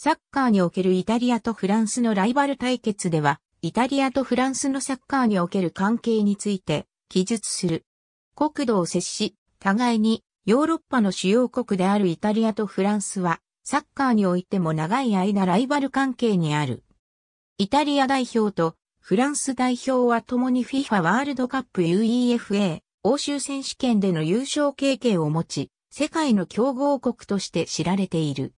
サッカーにおけるイタリアとフランスのライバル対決では、イタリアとフランスのサッカーにおける関係について記述する。国土を接し、互いにヨーロッパの主要国であるイタリアとフランスは、サッカーにおいても長い間ライバル関係にある。イタリア代表とフランス代表は共に FIFA ワールドカップ UEFA 欧州選手権での優勝経験を持ち、世界の強豪国として知られている。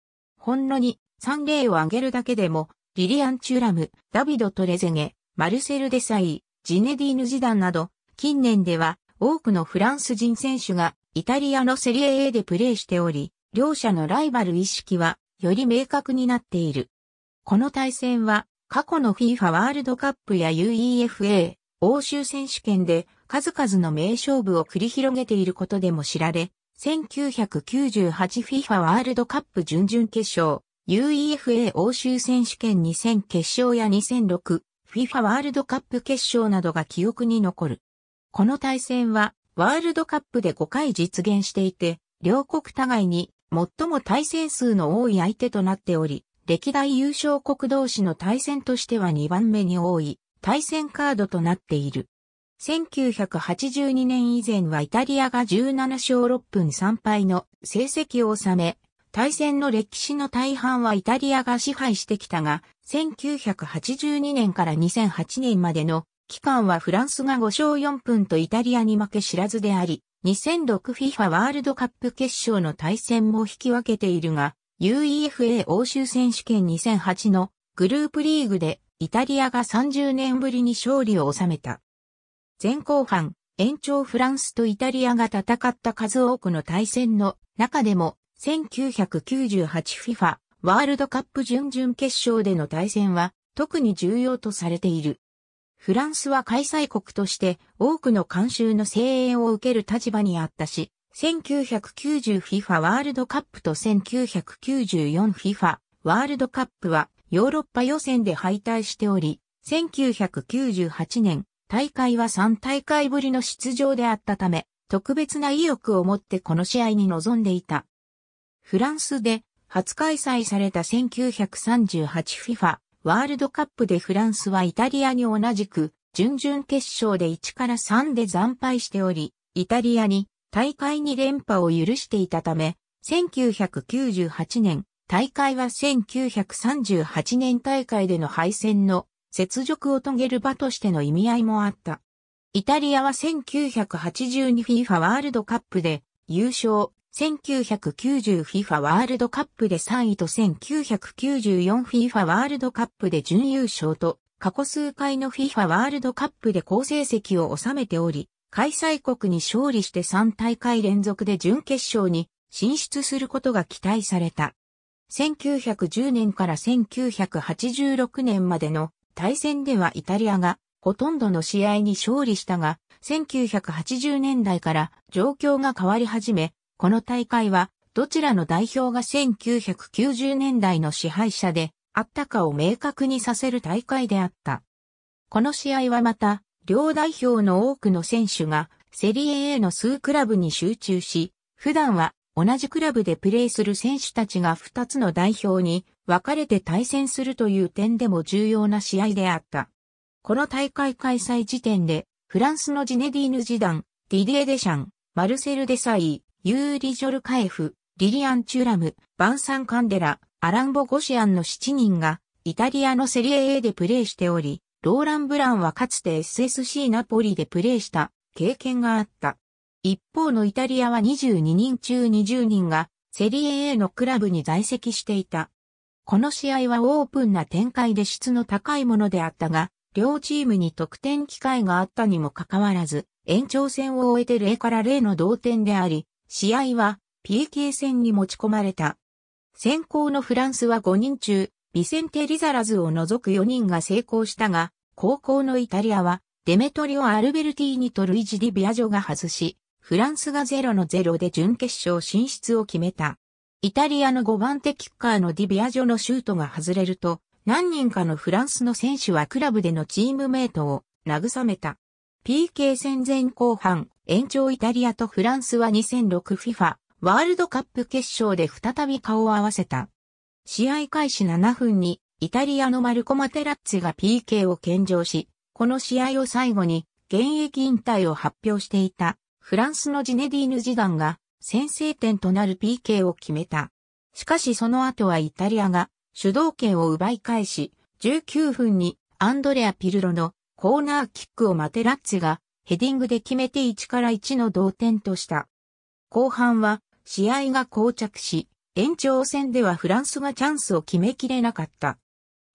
ほんのに3例を挙げるだけでも、リリアン・チュラム、ダビド・トレゼゲ、マルセル・デサイ、ジネディーヌ・ジダンなど、近年では多くのフランス人選手がイタリアのセリエ A でプレーしており、両者のライバル意識はより明確になっている。この対戦は過去の FIFA ワールドカップや UEFA 欧州選手権で数々の名勝負を繰り広げていることでも知られ、1998FIFA ワールドカップ準々決勝、UEFA 欧州選手権2000決勝や 2006FIFA ワールドカップ決勝などが記憶に残る。この対戦はワールドカップで5回実現していて、両国互いに最も対戦数の多い相手となっており、歴代優勝国同士の対戦としては2番目に多い対戦カードとなっている。1982年以前はイタリアが17勝6分3敗の成績を収め、対戦の歴史の大半はイタリアが支配してきたが、1982年から2008年までの期間はフランスが5勝4分とイタリアに負け知らずであり、2006FIFA ワールドカップ決勝の対戦も引き分けているが、UEFA 欧州選手権2008のグループリーグでイタリアが30年ぶりに勝利を収めた。前後半、延長フランスとイタリアが戦った数多くの対戦の中でも、1998FIFA ワールドカップ準々決勝での対戦は特に重要とされている。フランスは開催国として多くの監修の声援を受ける立場にあったし、1990FIFA ワールドカップと 1994FIFA ワールドカップはヨーロッパ予選で敗退しており、1998年大会は3大会ぶりの出場であったため、特別な意欲を持ってこの試合に臨んでいた。フランスで初開催された 1938FIFA ワールドカップでフランスはイタリアに同じく準々決勝で1から3で惨敗しており、イタリアに大会に連覇を許していたため、1998年大会は1938年大会での敗戦の雪辱を遂げる場としての意味合いもあった。イタリアは 1982FIFA ワールドカップで優勝、1990FIFA ワールドカップで3位と 1994FIFA ワールドカップで準優勝と、過去数回の FIFA ワールドカップで好成績を収めており、開催国に勝利して3大会連続で準決勝に進出することが期待された。1910年から1986年までの対戦ではイタリアがほとんどの試合に勝利したが、1980年代から状況が変わり始め、この大会はどちらの代表が1990年代の支配者であったかを明確にさせる大会であった。この試合はまた、両代表の多くの選手がセリエ A の数クラブに集中し、普段は同じクラブでプレーする選手たちが2つの代表に分かれて対戦するという点でも重要な試合であった。この大会開催時点で、フランスのジネディーヌ・ジダン、ディディエ・デシャン、マルセル・デサイ、ユーリ・ジョルカエフ、リリアン・チュラム、バンサン・カンデラ、アラン・ボゴシアンの7人が、イタリアのセリエ A でプレーしており、ローラン・ブランはかつて SSC ナポリでプレーした経験があった。一方のイタリアは22人中20人がセリエ A のクラブに在籍していた。この試合はオープンな展開で質の高いものであったが、両チームに得点機会があったにもかかわらず、延長戦を終えて0から0の同点であり、試合は PK 戦に持ち込まれた。先行のフランスは5人中、ビセンテ・リザラズを除く4人が成功したが、後攻のイタリアは、デメトリオ・アルベルティーニとルイジ・ディ・ビアジョが外し、フランスが0の0で準決勝進出を決めた。イタリアの5番手キッカーのディビアジョのシュートが外れると、何人かのフランスの選手はクラブでのチームメイトを慰めた。PK 戦前後半、延長イタリアとフランスは 2006FIFA ワールドカップ決勝で再び顔を合わせた。試合開始7分にイタリアのマルコ・マテラッツが PK を献上し、この試合を最後に現役引退を発表していたフランスのジネディーヌ・ジダンが先制点となる PK を決めた。しかしその後はイタリアが主導権を奪い返し、19分にアンドレア・ピルロのコーナーキックをマテラッツがヘディングで決めて1から1の同点とした。後半は試合が膠着し、延長戦ではフランスがチャンスを決めきれなかった。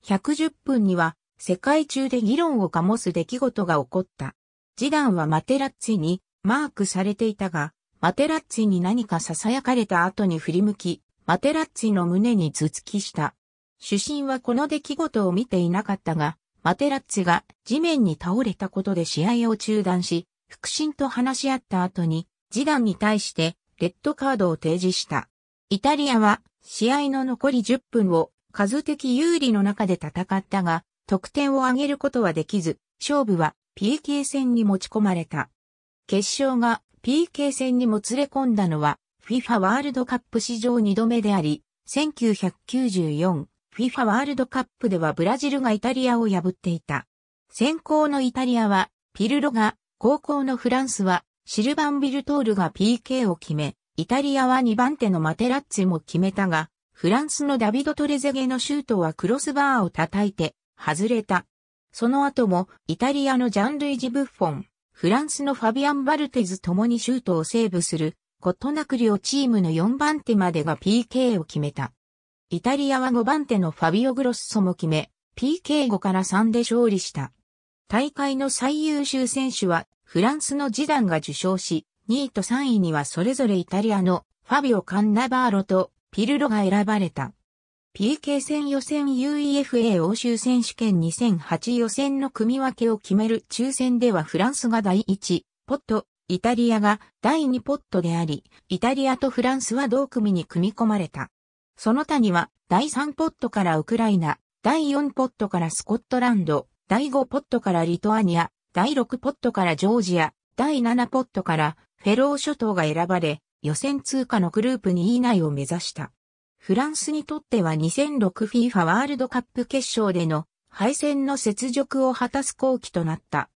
110分には世界中で議論を醸す出来事が起こった。ジダンはマテラッツィにマークされていたが、マテラッツィに何か囁かれた後に振り向き、マテラッツィの胸に頭突きした。主審はこの出来事を見ていなかったが、マテラッツィが地面に倒れたことで試合を中断し、腹心と話し合った後に、示談に対してレッドカードを提示した。イタリアは試合の残り10分を数的有利の中で戦ったが、得点を上げることはできず、勝負は PK 戦に持ち込まれた。決勝が PK 戦にもつれ込んだのは FIFA ワールドカップ史上2度目であり、1994 FIFA ワールドカップではブラジルがイタリアを破っていた。先行のイタリアは、ピルロが、後攻のフランスは、シルバンビルトールが PK を決め、イタリアは2番手のマテラッツも決めたが、フランスのダビド・トレゼゲのシュートはクロスバーを叩いて、外れた。その後も、イタリアのジャンルイジ・ブッフォン、フランスのファビアン・バルテズともにシュートをセーブする、ことなく両チームの4番手までが PK を決めた。イタリアは5番手のファビオ・グロッソも決め、PK5 から3で勝利した。大会の最優秀選手は、フランスのジダンが受賞し、2位と3位にはそれぞれイタリアのファビオ・カンナバーロとピルロが選ばれた。PK 戦予選 UEFA 欧州選手権2008予選の組分けを決める抽選ではフランスが第1ポット、イタリアが第2ポットであり、イタリアとフランスは同組に組み込まれた。その他には第3ポットからウクライナ、第4ポットからスコットランド、第5ポットからリトアニア、第6ポットからジョージア、第7ポットからフェロー諸島が選ばれ、予選通過のグループ2位以内を目指した。フランスにとっては 2006FIFA ワールドカップ決勝での敗戦の雪辱を果たす好機となった。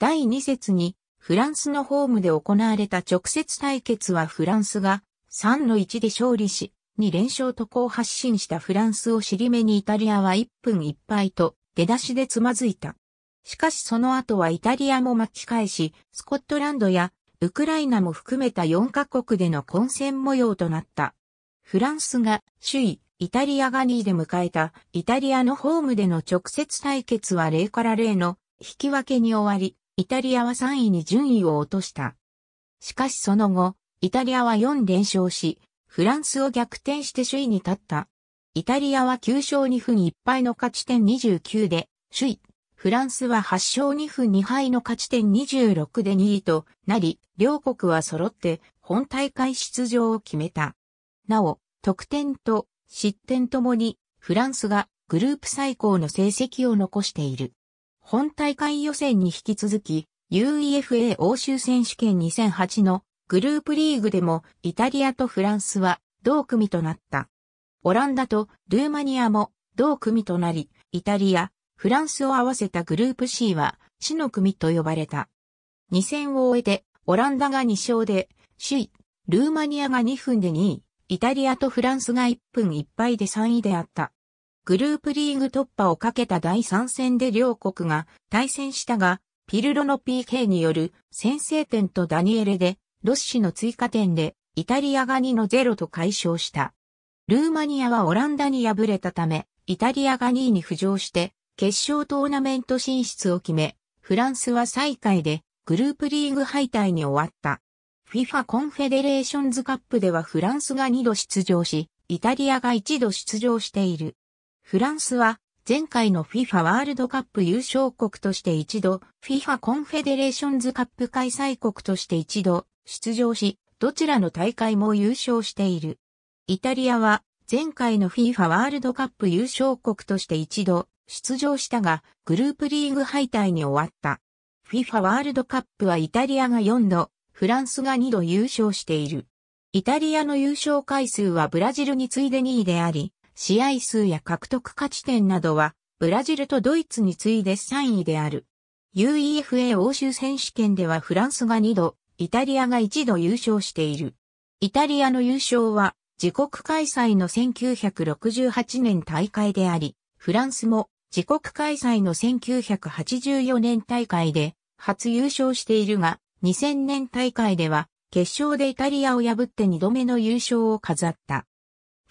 第2節にフランスのホームで行われた直接対決はフランスが3の1で勝利し、2連勝と好発進したフランスを尻目にイタリアは1分1敗と出だしでつまずいた。しかしその後はイタリアも巻き返し、スコットランドやウクライナも含めた4カ国での混戦模様となった。フランスが首位、イタリアが2位で迎えた、イタリアのホームでの直接対決は0から0の引き分けに終わり、イタリアは3位に順位を落とした。しかしその後、イタリアは4連勝し、フランスを逆転して首位に立った。イタリアは9勝2分1敗の勝ち点29で、首位。フランスは8勝2分2敗の勝ち点26で2位となり、両国は揃って本大会出場を決めた。なお、得点と失点ともにフランスがグループ最高の成績を残している。本大会予選に引き続き、UEFA 欧州選手権2008のグループリーグでもイタリアとフランスは同組となった。オランダとルーマニアも同組となり、イタリア、フランスを合わせたグループ C は死の組と呼ばれた。2戦を終えて、オランダが2勝で、首位、ルーマニアが2分で2位、イタリアとフランスが1分1敗で3位であった。グループリーグ突破をかけた第3戦で両国が対戦したが、ピルロの PK による先制点とダニエレで、ロッシの追加点で、イタリアが2の0と解消した。ルーマニアはオランダに敗れたため、イタリアが2位に浮上して、決勝トーナメント進出を決め、フランスは最下位で、グループリーグ敗退に終わった。FIFA コンフェデレーションズカップではフランスが2度出場し、イタリアが1度出場している。フランスは前回の FIFA ワールドカップ優勝国として一度、FIFA コンフェデレーションズカップ開催国として一度出場し、どちらの大会も優勝している。イタリアは前回の FIFA ワールドカップ優勝国として一度出場したが、グループリーグ敗退に終わった。FIFA ワールドカップはイタリアが4度、フランスが2度優勝している。イタリアの優勝回数はブラジルに次いで2位であり、試合数や獲得価値点などは、ブラジルとドイツに次いで3位である。UEFA 欧州選手権ではフランスが2度、イタリアが1度優勝している。イタリアの優勝は、自国開催の1968年大会であり、フランスも自国開催の1984年大会で初優勝しているが、2000年大会では、決勝でイタリアを破って2度目の優勝を飾った。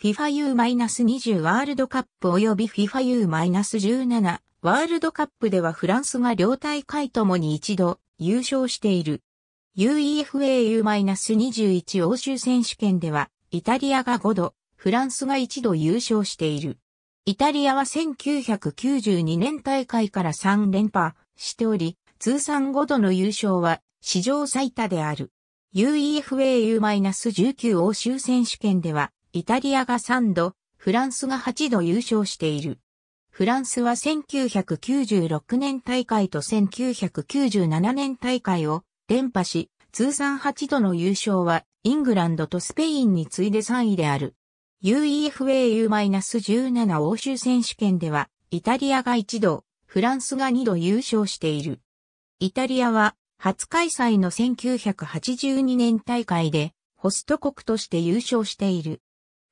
FIFAU-20 ワールドカップ及び FIFAU-17 ワールドカップではフランスが両大会ともに一度優勝している。UEFAU-21 欧州選手権ではイタリアが5度、フランスが一度優勝している。イタリアは1992年大会から3連覇しており、通算5度の優勝は史上最多である。UEFA-U-19 欧州選手権では、イタリアが3度、フランスが8度優勝している。フランスは1996年大会と1997年大会を連覇し、通算8度の優勝はイングランドとスペインに次いで3位である。UEFA-U-17 欧州選手権では、イタリアが1度、フランスが2度優勝している。イタリアは初開催の1982年大会でホスト国として優勝している。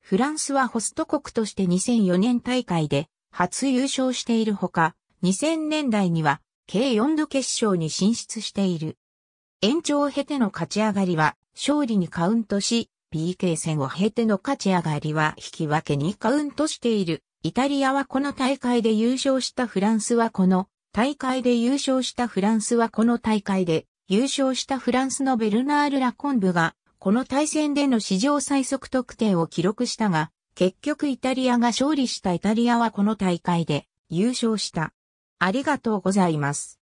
フランスはホスト国として2004年大会で初優勝しているほか、2000年代には計4度決勝に進出している。延長を経ての勝ち上がりは勝利にカウントし、PK 戦を経ての勝ち上がりは引き分けにカウントしている。イタリアはこの大会で優勝したフランスはこの大会で優勝したフランスはこの大会で優勝したフランスのベルナール・ラコンブがこの対戦での史上最速得点を記録したが、結局イタリアが勝利したイタリアはこの大会で優勝した。ありがとうございます。